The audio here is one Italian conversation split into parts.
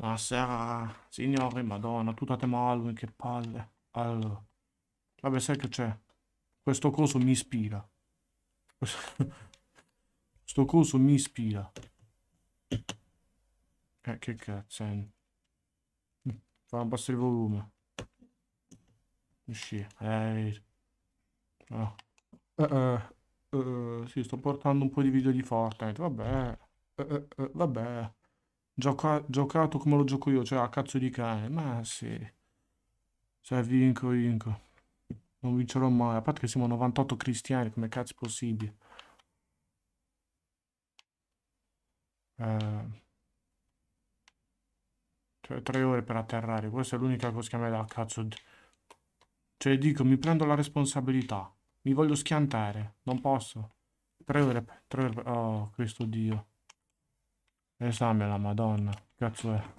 Buonasera, signori, madonna, tutate male, che palle. Allora. Vabbè, sai che c'è? Questo coso mi ispira. Questo coso mi ispira. Eh, che cazzo è? Eh. Fa abbassare il volume. Usci. Ehi. No. Eh, eh, eh, sì, sto portando un po' di video di Fortnite. Vabbè. Eh, eh, eh vabbè. Gioca giocato come lo gioco io, cioè a cazzo di cane. Ma sì. Cioè vinco, vinco. Non vincerò mai. A parte che siamo 98 cristiani, come cazzo è possibile? Eh... Cioè, tre ore per atterrare. Questa è l'unica cosa che a me dà cazzo. Cioè, dico, mi prendo la responsabilità. Mi voglio schiantare. Non posso. Tre ore. Tre ore. Oh, Cristo Dio. Esame la madonna. Cazzo è.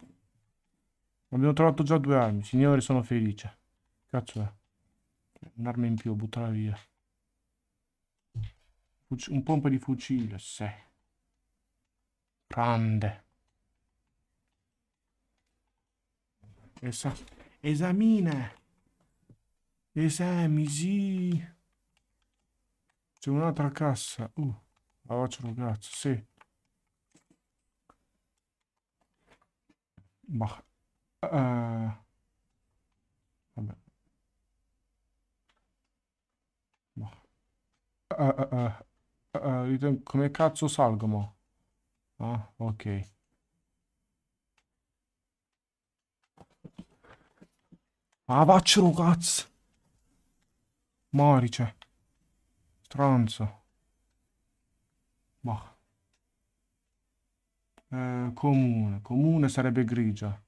Abbiamo trovato già due armi. Signori, sono felice. Cazzo è. Un'arma in più, buttala via. Fuc un pompa di fucile, se. Grande. Esa esamina. Esami, sì. C'è un'altra cassa. Uh, la faccio un cazzo, sì. mag... Uh, mag... Uh, uh, come cazzo salgo mo? Ah, ok. Ah, vaccero cazzo! Morice. Stronzo. Boh. Eh, comune. Comune sarebbe grigia.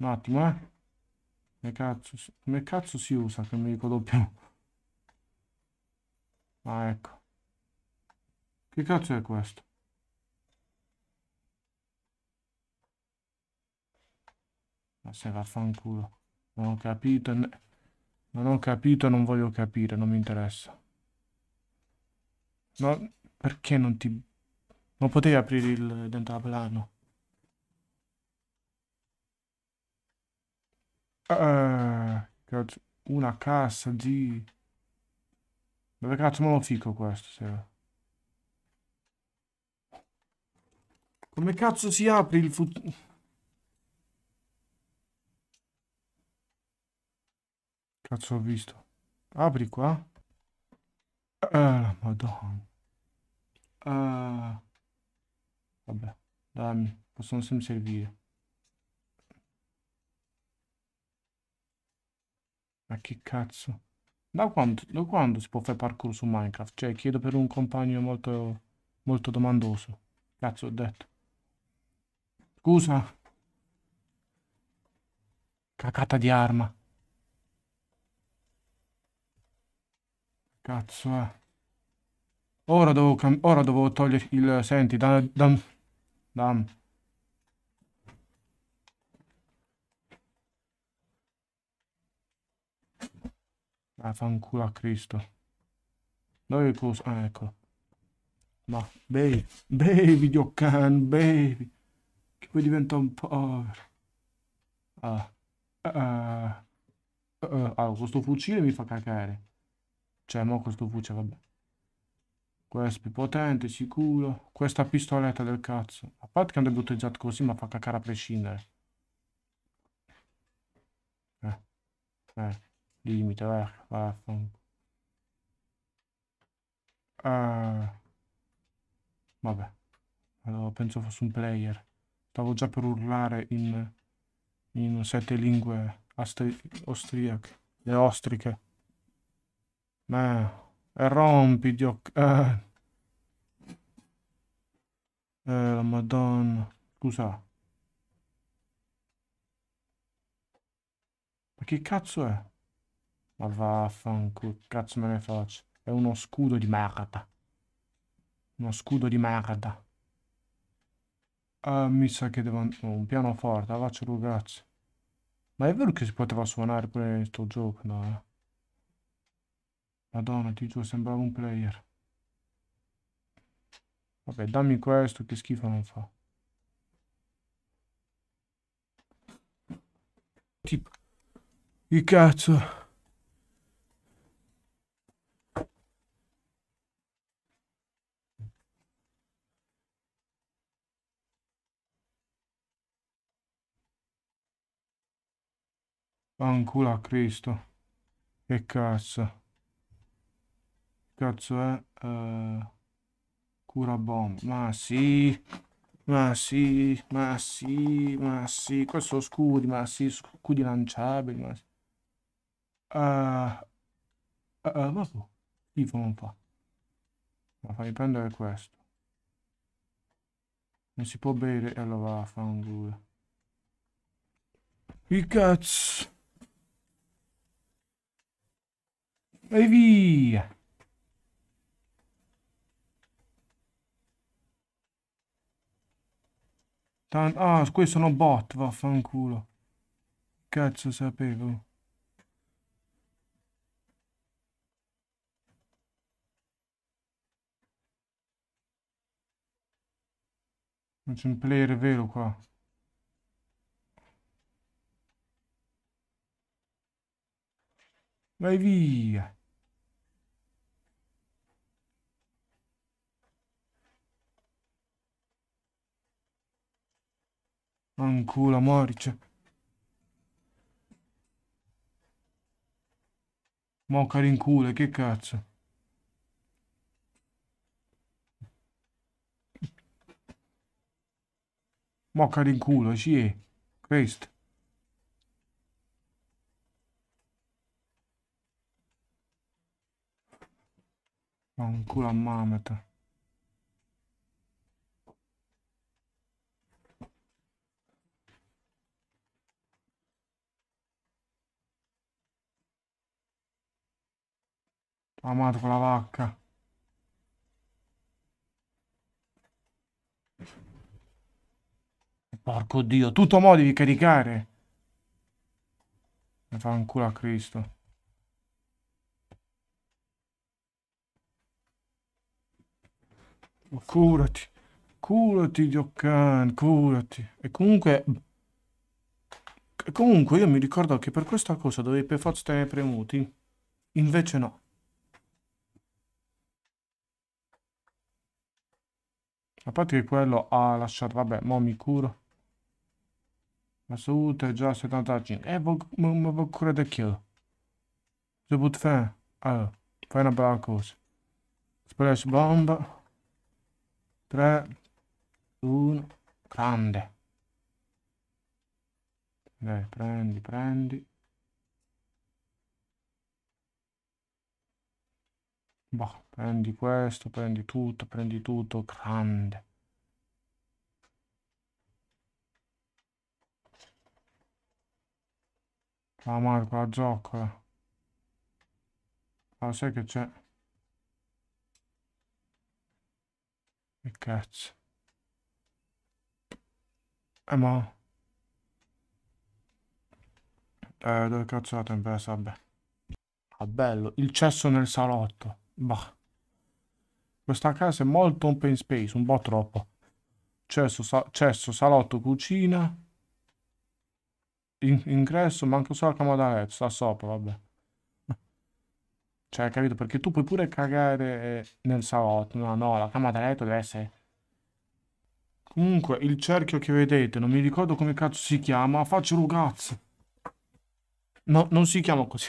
Un attimo, eh. Come cazzo, come cazzo si usa che mi ricordo più? Ah, ecco. Che cazzo è questo? Ma se vaffanculo. Non ho capito. Non ho capito, non voglio capire, non mi interessa. No, perché non ti... Non potevi aprire il dentaplano? Uh, eh, cazzo. Una cassa di... Dove cazzo me lo fico questo? Sera? Come cazzo si apre il futuro? Cazzo ho visto. Apri qua? Eh, la madonna. Ah, vabbè, dammi, possono sempre servire. Ma che cazzo? Da quando, da quando si può fare parkour su Minecraft? Cioè, chiedo per un compagno molto, molto domandoso. Cazzo, ho detto. Scusa. Cacata di arma. Cazzo, eh. Ora devo, ora devo togliere il... Senti, dam... Dam... dam. Ah, fanculo a Cristo. Dove è Ah, ecco. Ma, baby, baby, Giocan, baby. Che poi diventa un povero. Ah. ah. Uh, uh, ah, allora, ah, ah, questo fucile mi fa cacare. Cioè, mo questo fucile, vabbè. Questo Quespi, potente, sicuro. Questa pistoletta del cazzo. A parte che andrebbe utilizzato così, ma fa cacare a prescindere. Eh, eh, limite, eh, vaffanculo. Uh, vabbè. Allora, penso fosse un player. Stavo già per urlare in, in sette lingue austriache, le ostriche. Ma... Rompi, Dio... Eh. eh, la madonna... Scusa. Ma che cazzo è? Ma vaffanculo, cazzo me ne faccio. È uno scudo di merda. Uno scudo di merda. Ah, mi sa che devo... Oh, un pianoforte, la faccio ragazzi. Ma è vero che si poteva suonare pure in sto gioco, no? Eh? Madonna, Tito sembrava un player. Vabbè, dammi questo, che schifo non fa. Tipo... Che cazzo? Ancula Cristo. Che cazzo. Cazzo è? Eh, eh, cura bomb. Ma sì. Ma sì, ma sì, ma sì. Qua sono scudi, ma sì, scudi lanciabili, ma sì. Uh, uh, ma tu, schifo non fa. Ma fai prendere questo. Non si può bere, e allora va, fa un culo. i cazzo. E via. Tant ah, questi sono bot, vaffanculo. Cazzo sapevo. Non c'è un player vero qua. Vai via. Un culo, morice. Mocca rincule, che cazzo. Mocca rinculo, ci è. Questo. Un culo eh, a Amato con la vacca. Porco dio, tutto mo devi caricare. Mi fa un culo a Cristo. Curati, curati Gioccan, curati. E comunque... E comunque io mi ricordo che per questa cosa dovevi per forza tenere premuti. Invece no. A parte che quello ha lasciato, vabbè, mo mi curo. La salute è già 75. E mi vuoi curare di chi? Se puoi fare, allora, fai una bella cosa. Splash bomba. 3, 1, grande. Dai, prendi, prendi. Boh, prendi questo, prendi tutto, prendi tutto, grande. Ah Marco, la zoccola. Ah, sai che c'è? Che cazzo. Eh ma... Eh, dove cazzo la tempesta? Vabbè. Ah, bello. Il cesso nel salotto. Bah. Questa casa è molto open space, un po' troppo. Cesso, sa cesso salotto, cucina. In ingresso, manco solo la camera da letto, sta sopra, vabbè. Cioè, capito? Perché tu puoi pure cagare eh, nel salotto. No, no, la camera da letto deve essere... Comunque, il cerchio che vedete, non mi ricordo come cazzo si chiama, faccio rugazzo. No, non si chiama così.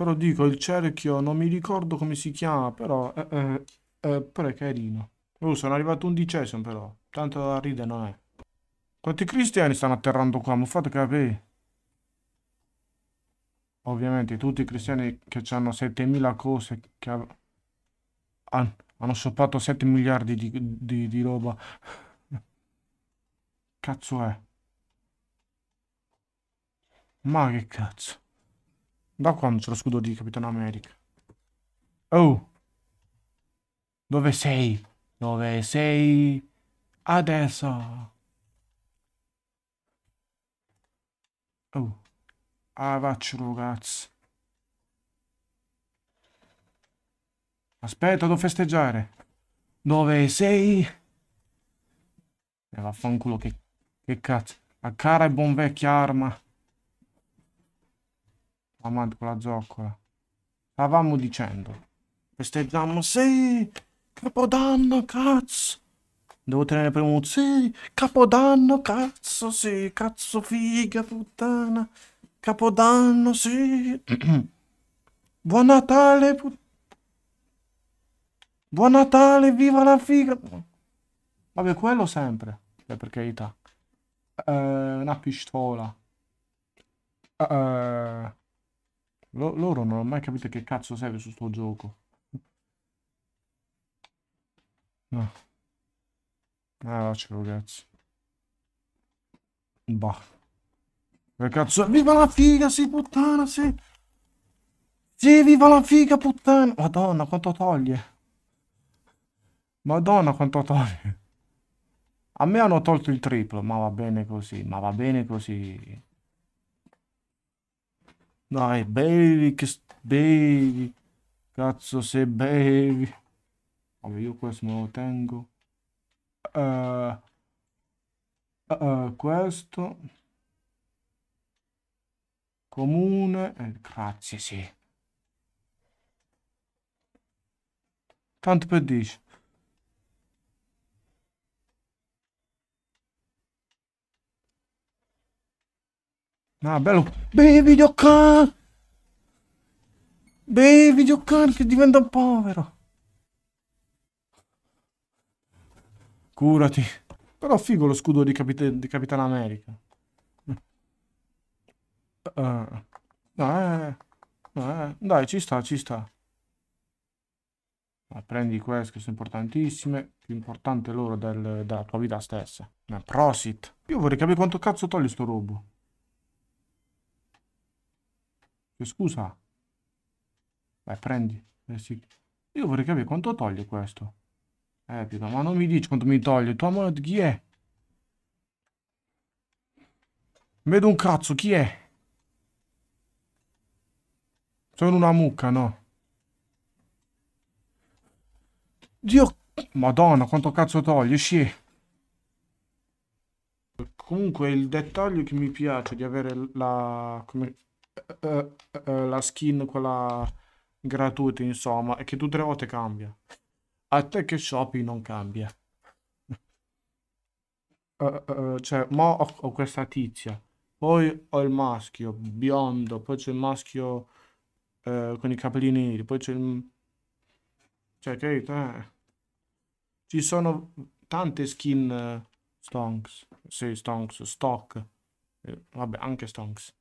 Però dico, il cerchio, non mi ricordo come si chiama, però eh, eh, eh, è, è, è pure carino. Oh, sono arrivato undicesimo però, tanto da ridere non è. Quanti cristiani stanno atterrando qua? Mi fate capire. Ovviamente tutti i cristiani che hanno 7000 cose, che hanno, hanno shoppato 7 miliardi di, di, di roba. Cazzo è? Ma che cazzo? Da quando c'è lo scudo di Capitano America? Oh! Dove sei? Dove sei? Adesso! Oh! Avaccio, ragazzi! Aspetta, devo festeggiare! Dove sei? E eh, vaffanculo, che, che cazzo! A cara e buon vecchia arma! Mamma con la zoccola. Stavamo dicendo. Festeggiamo, sì! Capodanno, cazzo! Devo tenere premuto, sì! Capodanno, cazzo, sì! Cazzo, figa, puttana! Capodanno, sì! Buon Natale, puttana! Buon Natale, viva la figa! Vabbè, quello sempre, cioè, per carità. Uh, una pistola. Uh, l loro non ho mai capito che cazzo serve su sto gioco. No. Ah, lascialo, cazzo. Bah. Che cazzo... Viva la figa, sì, puttana, sì! Sì, viva la figa, puttana! Madonna, quanto toglie! Madonna, quanto toglie! A me hanno tolto il triplo, ma va bene così, ma va bene così. Dai, bevi, che bevi. Cazzo, se bevi. Vabbè, io questo me lo tengo. Uh, uh, questo. Comune. Eh, grazie, sì. Tanto per dici. Ah, bello. Bei videocamp! Bei videocamp che diventa povero. Curati. Però figo lo scudo di, Capit di Capitano America. Uh, eh, eh, dai, ci sta, ci sta. Ma prendi queste che sono importantissime. Più importante loro del, della tua vita stessa. Ma prosit. Io vorrei capire quanto cazzo togli sto robo. Scusa. Vai, prendi. Eh sì. Io vorrei capire quanto toglie questo. Eh, ma non mi dici quanto mi toglie. Tua moneta chi è? Vedo un cazzo, chi è? Sono una mucca, no? Dio... Madonna, quanto cazzo toglie, sì. Comunque il dettaglio che mi piace di avere la... Come eh, eh, la skin quella gratuita, insomma, e che tutte le volte cambia. A te che shoppi non cambia. uh, cioè, mo ho, ho questa tizia, poi ho il maschio biondo, poi c'è il maschio eh, con i capelli neri, poi c'è il... Cioè, capito? Eh. Ci sono tante skin eh, stonks, sì, stonks, stock, eh, vabbè, anche stonks.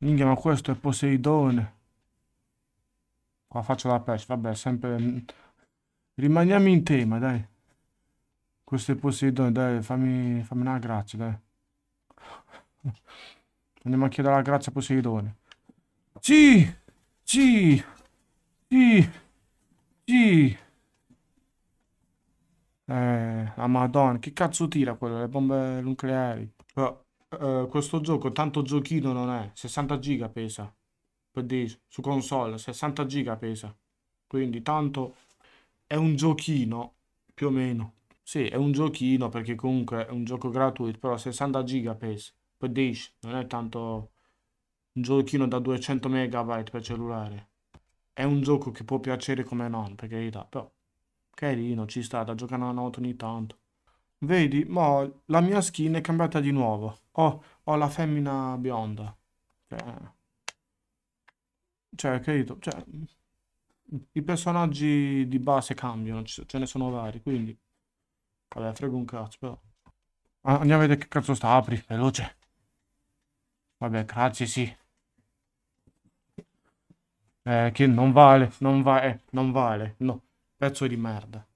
Minchia, ma questo è Poseidone. Qua faccio la pesce, vabbè, sempre... Mm. Rimaniamo in tema, dai. Questo è Poseidone, dai, fammi, fammi una grazia, dai. Andiamo a chiedere la grazia a Poseidone. Sì! Sì! Sì! Sì! Eh, la madonna, che cazzo tira quello? Le bombe nucleari? Oh uh, questo gioco tanto giochino non è, 60 giga pesa, per dire, su console 60 giga pesa, quindi tanto è un giochino più o meno. Sì, è un giochino perché comunque è un gioco gratuito, però 60 giga pesa, per dire, non è tanto un giochino da 200 megabyte per cellulare. È un gioco che può piacere come non, per carità, però carino, ci sta, da giocare una notte ogni tanto. Vedi, ma la mia skin è cambiata di nuovo oh, ho la femmina bionda. Cioè, cioè capito? Cioè, I personaggi di base cambiano, ce ne sono vari, quindi... Vabbè, frego un cazzo, però. Ah, andiamo a vedere che cazzo sta, apri, veloce. Vabbè, grazie, sì. Eh, che non vale, non vale, eh, non vale, no. Pezzo di merda.